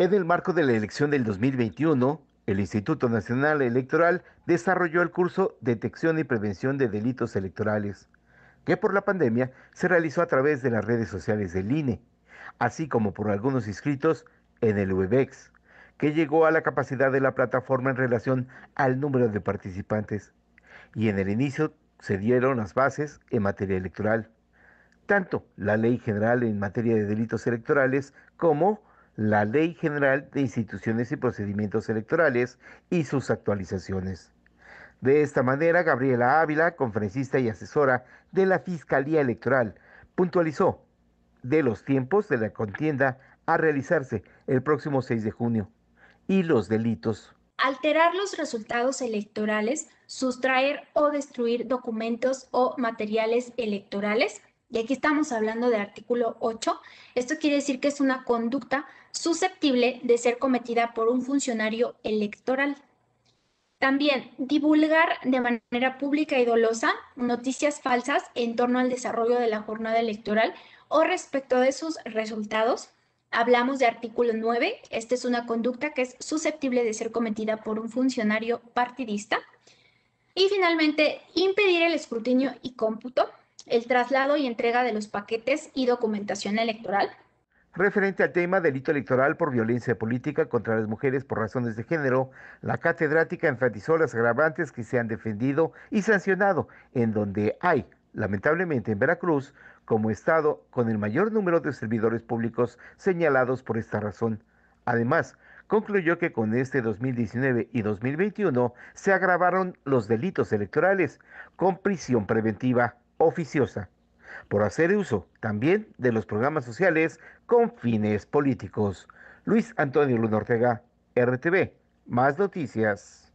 En el marco de la elección del 2021, el Instituto Nacional Electoral desarrolló el curso Detección y Prevención de Delitos Electorales, que por la pandemia se realizó a través de las redes sociales del INE, así como por algunos inscritos en el Webex, que llegó a la capacidad de la plataforma en relación al número de participantes. Y en el inicio se dieron las bases en materia electoral, tanto la Ley General en materia de delitos electorales como la Ley General de Instituciones y Procedimientos Electorales y sus actualizaciones. De esta manera, Gabriela Ávila, conferencista y asesora de la Fiscalía Electoral, puntualizó de los tiempos de la contienda a realizarse el próximo 6 de junio y los delitos. Alterar los resultados electorales, sustraer o destruir documentos o materiales electorales, y aquí estamos hablando de artículo 8, esto quiere decir que es una conducta susceptible de ser cometida por un funcionario electoral. También divulgar de manera pública y dolosa noticias falsas en torno al desarrollo de la jornada electoral o respecto de sus resultados. Hablamos de artículo 9, esta es una conducta que es susceptible de ser cometida por un funcionario partidista. Y finalmente, impedir el escrutinio y cómputo, el traslado y entrega de los paquetes y documentación electoral. Referente al tema delito electoral por violencia política contra las mujeres por razones de género, la catedrática enfatizó las agravantes que se han defendido y sancionado, en donde hay, lamentablemente en Veracruz, como estado con el mayor número de servidores públicos señalados por esta razón. Además, concluyó que con este 2019 y 2021 se agravaron los delitos electorales con prisión preventiva oficiosa, por hacer uso también de los programas sociales con fines políticos. Luis Antonio Luna Ortega, RTV, más noticias.